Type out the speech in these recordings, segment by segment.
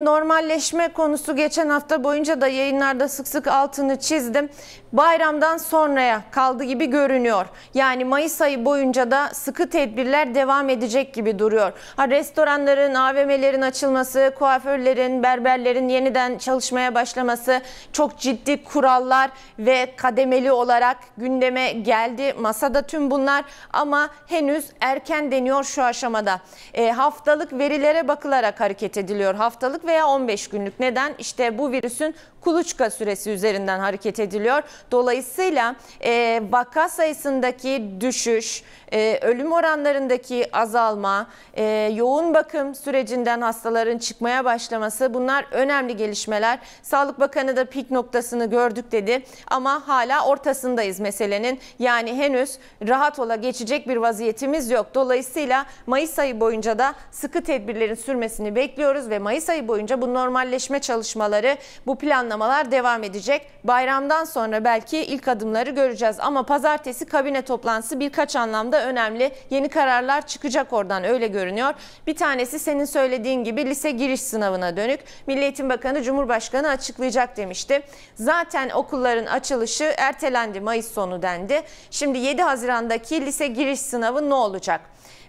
Normalleşme konusu geçen hafta boyunca da yayınlarda sık sık altını çizdim. Bayramdan sonraya kaldı gibi görünüyor. Yani Mayıs ayı boyunca da sıkı tedbirler devam edecek gibi duruyor. Ha, restoranların, AVM'lerin açılması, kuaförlerin, berberlerin yeniden çalışmaya başlaması çok ciddi kurallar ve kademeli olarak gündeme geldi. Masada tüm bunlar ama henüz erken deniyor şu aşamada. E, haftalık verilere bakılarak hareket ediliyor. Haftalık veya 15 günlük. Neden? İşte bu virüsün kuluçka süresi üzerinden hareket ediliyor. Dolayısıyla e, vaka sayısındaki düşüş, e, ölüm oranlarındaki azalma, e, yoğun bakım sürecinden hastaların çıkmaya başlaması bunlar önemli gelişmeler. Sağlık Bakanı da pik noktasını gördük dedi ama hala ortasındayız meselenin. Yani henüz rahat ola geçecek bir vaziyetimiz yok. Dolayısıyla Mayıs ayı boyunca da sıkı tedbirlerin sürmesini bekliyoruz ve Mayıs ayı boyunca boyunca bu normalleşme çalışmaları, bu planlamalar devam edecek. Bayramdan sonra belki ilk adımları göreceğiz ama pazartesi kabine toplantısı birkaç anlamda önemli. Yeni kararlar çıkacak oradan öyle görünüyor. Bir tanesi senin söylediğin gibi lise giriş sınavına dönük. Milli Eğitim Bakanı Cumhurbaşkanı açıklayacak demişti. Zaten okulların açılışı ertelendi Mayıs sonu dendi. Şimdi 7 Haziran'daki lise giriş sınavı ne olacak?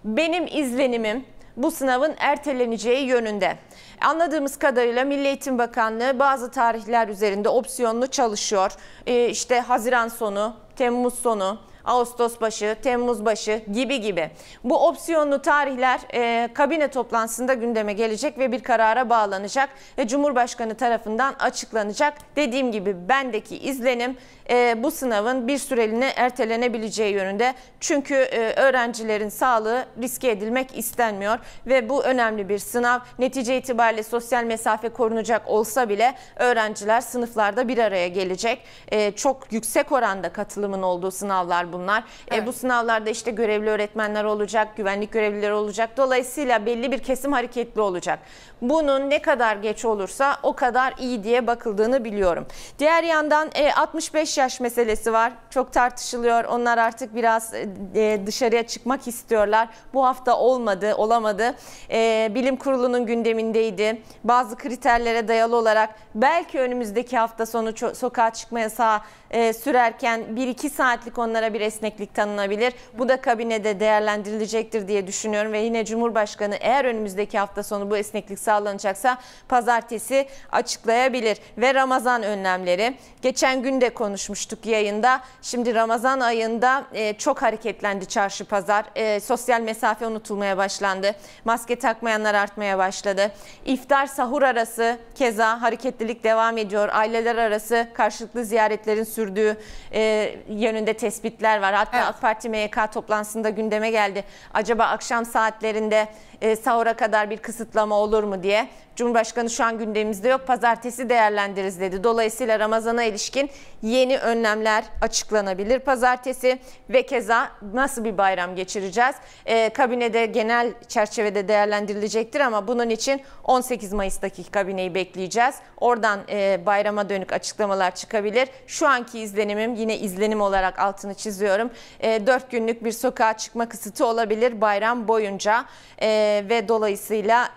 Benim izlenimim bu sınavın erteleneceği yönünde. Anladığımız kadarıyla Milli Eğitim Bakanlığı bazı tarihler üzerinde opsiyonlu çalışıyor. Ee, işte Haziran sonu, Temmuz sonu, Ağustos başı, Temmuz başı gibi gibi. Bu opsiyonlu tarihler e, kabine toplantısında gündeme gelecek ve bir karara bağlanacak ve Cumhurbaşkanı tarafından açıklanacak. Dediğim gibi bendeki izlenim e, bu sınavın bir süreliğine ertelenebileceği yönünde. Çünkü e, öğrencilerin sağlığı riske edilmek istenmiyor ve bu önemli bir sınav. Netice itibariyle sosyal mesafe korunacak olsa bile öğrenciler sınıflarda bir araya gelecek. E, çok yüksek oranda katılımın olduğu sınavlar bu bunlar. Evet. E, bu sınavlarda işte görevli öğretmenler olacak, güvenlik görevlileri olacak. Dolayısıyla belli bir kesim hareketli olacak. Bunun ne kadar geç olursa o kadar iyi diye bakıldığını biliyorum. Diğer yandan e, 65 yaş meselesi var. Çok tartışılıyor. Onlar artık biraz e, e, dışarıya çıkmak istiyorlar. Bu hafta olmadı, olamadı. E, Bilim Kurulu'nun gündemindeydi. Bazı kriterlere dayalı olarak belki önümüzdeki hafta sonu sokağa çıkma yasağı e, sürerken 1-2 saatlik onlara bir bir esneklik tanınabilir. Bu da kabinede değerlendirilecektir diye düşünüyorum ve yine Cumhurbaşkanı eğer önümüzdeki hafta sonu bu esneklik sağlanacaksa pazartesi açıklayabilir. Ve Ramazan önlemleri. Geçen gün de konuşmuştuk yayında. Şimdi Ramazan ayında e, çok hareketlendi çarşı pazar. E, sosyal mesafe unutulmaya başlandı. Maske takmayanlar artmaya başladı. İftar sahur arası keza hareketlilik devam ediyor. Aileler arası karşılıklı ziyaretlerin sürdüğü e, yönünde tespitler eleştiriler var. Hatta evet. AK Parti MYK toplantısında gündeme geldi. Acaba akşam saatlerinde e, sahura kadar bir kısıtlama olur mu diye. Cumhurbaşkanı şu an gündemimizde yok. Pazartesi değerlendiririz dedi. Dolayısıyla Ramazan'a ilişkin yeni önlemler açıklanabilir pazartesi ve keza nasıl bir bayram geçireceğiz? E, kabinede genel çerçevede değerlendirilecektir ama bunun için 18 Mayıs'taki kabineyi bekleyeceğiz. Oradan e, bayrama dönük açıklamalar çıkabilir. Şu anki izlenimim yine izlenim olarak altını çiziyorum özlüyorum. E, 4 günlük bir sokağa çıkma kısıtı olabilir bayram boyunca e, ve dolayısıyla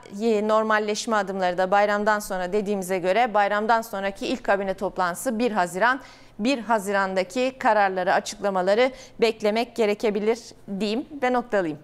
normalleşme adımları da bayramdan sonra dediğimize göre bayramdan sonraki ilk kabine toplantısı 1 Haziran 1 Haziran'daki kararları, açıklamaları beklemek gerekebilir diyeyim ve noktalayayım.